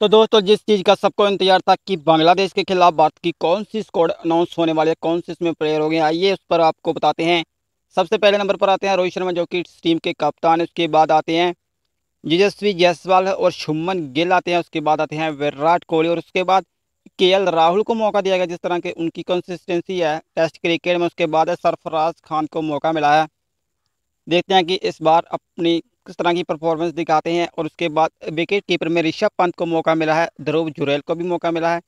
तो दोस्तों जिस चीज़ का सबको इंतजार था कि बांग्लादेश के खिलाफ भारत की कौन सी स्कोर अनाउंस होने वाले कौन सी इसमें प्लेयर हो गए आइए उस पर आपको बताते हैं सबसे पहले नंबर पर आते हैं रोहित शर्मा जो कि टीम के कप्तान उसके बाद आते हैं यजस्वी जयसवाल और शुमन गिल आते हैं उसके बाद आते हैं विराट कोहली और उसके बाद के राहुल को मौका दिया गया जिस तरह के उनकी कंसिस्टेंसी है टेस्ट क्रिकेट में उसके बाद सरफराज खान को मौका मिला है देखते हैं कि इस बार अपनी किस तरह की परफॉर्मेंस दिखाते हैं और उसके बाद विकेट कीपर में ऋषभ पंत को मौका मिला है ध्रुव जुरेल को भी मौका मिला है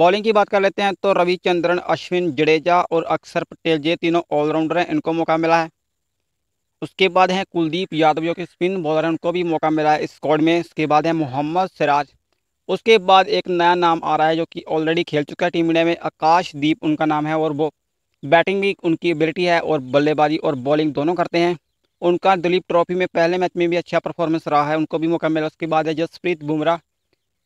बॉलिंग की बात कर लेते हैं तो रविचंद्रन अश्विन जडेजा और अक्षर पटेल ये तीनों ऑलराउंडर हैं इनको मौका मिला है उसके बाद हैं कुलदीप यादव जो कि स्पिन बॉलर हैं उनको भी मौका मिला है स्क्वाड में उसके बाद है मोहम्मद सिराज उसके बाद एक नया नाम आ रहा है जो कि ऑलरेडी खेल चुका है टीम इंडिया में आकाशदीप उनका नाम है और वो बैटिंग भी उनकी एबिलिटी है और बल्लेबाजी और बॉलिंग दोनों करते हैं उनका दिलीप ट्रॉफी में पहले मैच में भी अच्छा परफॉर्मेंस रहा है उनको भी मौका मिला उसके बाद है जसप्रीत बुमराह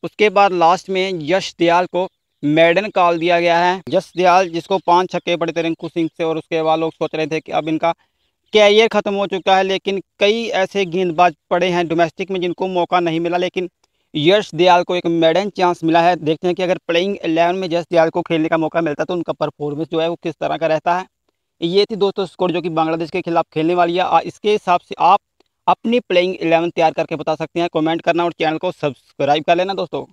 उसके बाद लास्ट में यश दयाल को मेडन कॉल दिया गया है यश दयाल जिसको पाँच छक्के पड़े थे रिंकू सिंह से और उसके बाद लोग सोच रहे थे कि अब इनका कैरियर ख़त्म हो चुका है लेकिन कई ऐसे गेंदबाज पड़े हैं डोमेस्टिक में जिनको मौका नहीं मिला लेकिन यश दयाल को एक मेडन चांस मिला है देखते हैं कि अगर प्लेइंग एलेवन में यश दयाल को खेलने का मौका मिलता तो उनका परफॉर्मेंस जो है वो किस तरह का रहता है ये थी दोस्तों स्कोर जो कि बांग्लादेश के खिलाफ खेलने वाली है इसके हिसाब से आप अपनी प्लेइंग इलेवन तैयार करके बता सकते हैं कमेंट करना और चैनल को सब्सक्राइब कर लेना दोस्तों